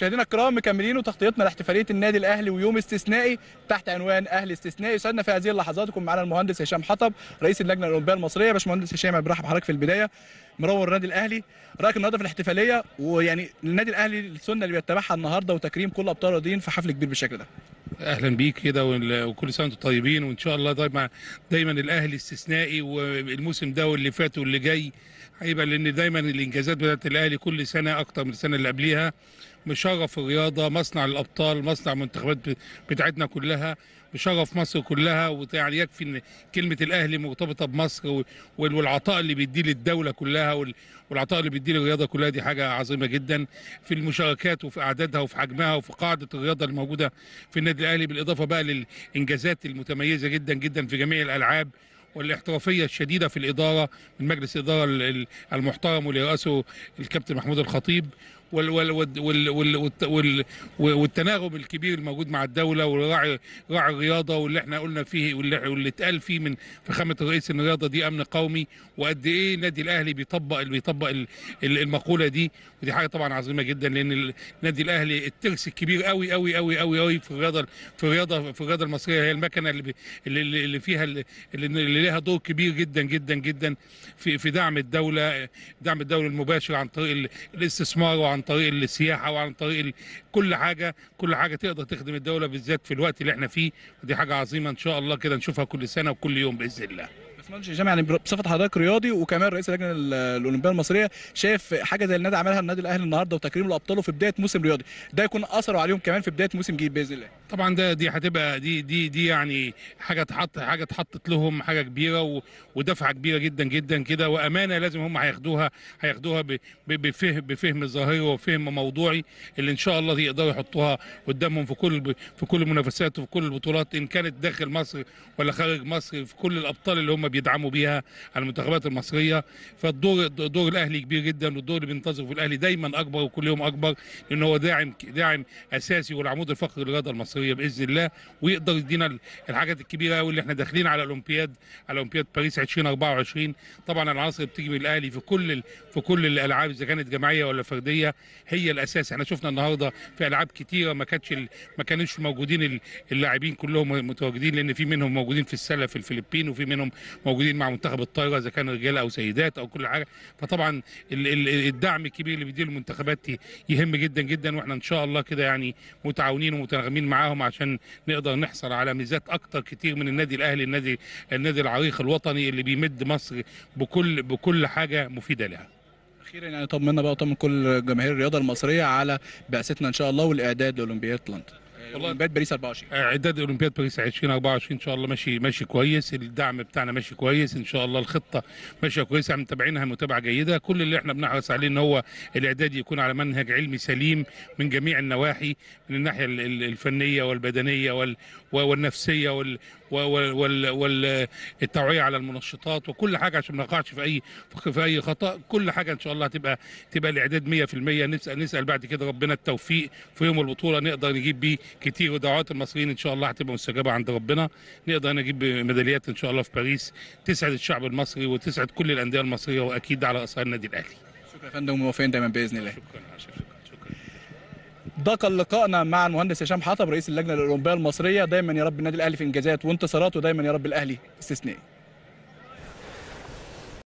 مشاهدينا الكرام مكملين وتغطيتنا لاحتفاليه النادي الاهلي ويوم استثنائي تحت عنوان اهلي استثنائي سعدنا في هذه اللحظات يكون معانا المهندس هشام حطب رئيس اللجنه الاولمبيه المصريه باشمهندس هشام برحب بحضرتك في البدايه منور النادي الاهلي رايك النهارده في الاحتفاليه ويعني النادي الاهلي السنه اللي بيتبعها النهارده وتكريم كل ابطال الدين في حفل كبير بالشكل ده اهلا بيك كده وكل سنه وانتم طيبين وان شاء الله دايما طيب دايما الاهلي استثنائي والموسم ده واللي فات واللي جاي هيبقى لان دايما الانجازات بتاعت الاهلي كل سنه اكتر من السنه اللي قبليها بشغف الرياضه مصنع الابطال مصنع المنتخبات بتاعتنا كلها بشغف مصر كلها ويعني يكفي ان كلمه الاهلي مرتبطه بمصر والعطاء اللي بيديه للدوله كلها والعطاء اللي بيديه للرياضه كلها دي حاجه عظيمه جدا في المشاركات وفي اعدادها وفي حجمها وفي قاعده الرياضه الموجوده في النادي الاهلي بالاضافه بقى للانجازات المتميزه جدا جدا في جميع الالعاب والاحترافيه الشديده في الاداره من مجلس الاداره المحترم واللي راسه الكابتن محمود الخطيب والتناغم الكبير الموجود مع الدوله وراعي راعي الرياضه واللي احنا قلنا فيه واللي اتقال فيه من فخامه الرئيس ان الرياضه دي امن قومي وقد ايه النادي الاهلي بيطبق بيطبق المقوله دي ودي حاجه طبعا عظيمه جدا لان النادي الاهلي الترس الكبير قوي قوي قوي قوي قوي في الرياضه في الرياضه في الرياضه المصريه هي المكنه اللي اللي فيها اللي اللي لها دور كبير جدا جدا جدا في في دعم الدوله دعم الدوله المباشر عن طريق الاستثمار وعن طريق السياحه وعن طريق كل حاجه كل حاجه تقدر تخدم الدوله بالذات في الوقت اللي احنا فيه ودي حاجه عظيمه ان شاء الله كده نشوفها كل سنه وكل يوم باذن الله جامع يعني بصفه حضرتك رياضي وكمان رئيس اللجنه الاولمبيه المصريه شايف حاجه زي النادي عملها النادي الاهلي النهارده وتكريم الابطال في بدايه موسم رياضي ده يكون اثره عليهم كمان في بدايه موسم جديد باذن الله طبعا ده دي هتبقى دي دي دي يعني حاجه اتحط حاجه اتحطت لهم حاجه كبيره ودفعه كبيره جدا جدا كده وامانه لازم هم هياخدوها هياخدوها بفهم بفهم ظاهري وفهم موضوعي اللي ان شاء الله يقدروا يحطوها قدامهم في كل في كل المنافسات وفي كل البطولات ان كانت داخل مصر ولا خارج مصر في كل الابطال اللي هم بيدعموا بيها المنتخبات المصريه فالدور دور الاهلي كبير جدا والدور اللي بينتظره في الاهلي دايما اكبر وكل يوم اكبر لان هو داعم داعم اساسي والعمود الفقري للرياضه المصريه الاسيويه باذن الله ويقدر يدينا الحاجات الكبيره قوي اللي احنا داخلين على الاولمبياد على اولمبياد باريس 2024 طبعا العناصر اللي بتيجي من الاهلي في كل في كل الالعاب اذا كانت جماعيه ولا فرديه هي الاساس احنا شفنا النهارده في العاب كتيره ما كانتش ما كانوش موجودين اللاعبين كلهم متواجدين لان في منهم موجودين في السله في الفلبين وفي منهم موجودين مع منتخب الطايره اذا كانوا رجال او سيدات او كل حاجه فطبعا الدعم الكبير اللي بيديه المنتخبات يهم جدا جدا واحنا ان شاء الله كده يعني متعاونين ومتناغمين معاهم معاهم عشان نقدر نحصل على ميزات اكتر كتير من النادي الاهلي النادي النادي العريق الوطني اللي بيمد مصر بكل بكل حاجه مفيده لها اخيرا يعني طمنا بقى طمن كل جماهير الرياضه المصريه على بعثتنا ان شاء الله والاعداد لاولمبياد لندن آه، اولمبياد باريس 24 اعداد اولمبياد باريس 2024 ان شاء الله ماشي ماشي كويس الدعم بتاعنا ماشي كويس ان شاء الله الخطه ماشيه كويسه احنا متابعينها متابعه جيده كل اللي احنا بنحرص عليه ان هو الاعداد يكون على منهج علمي سليم من جميع النواحي من الناحيه الفنيه والبدنيه وال والنفسيه وال والتوعيه على المنشطات وكل حاجه عشان ما نقعش في اي في اي خطا كل حاجه ان شاء الله هتبقى تبقى الاعداد 100% نسال نسال بعد كده ربنا التوفيق في يوم البطوله نقدر نجيب بيه كتير ودعوات المصريين ان شاء الله هتبقى مستجابه عند ربنا نقدر نجيب ميداليات ان شاء الله في باريس تسعد الشعب المصري وتسعد كل الانديه المصريه واكيد على راسها النادي الاهلي شكرا يا فندم وموافقين دايما باذن الله شكرا شكرا لقائنا مع المهندس هشام حطب رئيس اللجنه الاولمبيه المصريه دايما يا رب النادي الاهلي في انجازات وانتصاراته دايما يا رب الاهلي استثنائي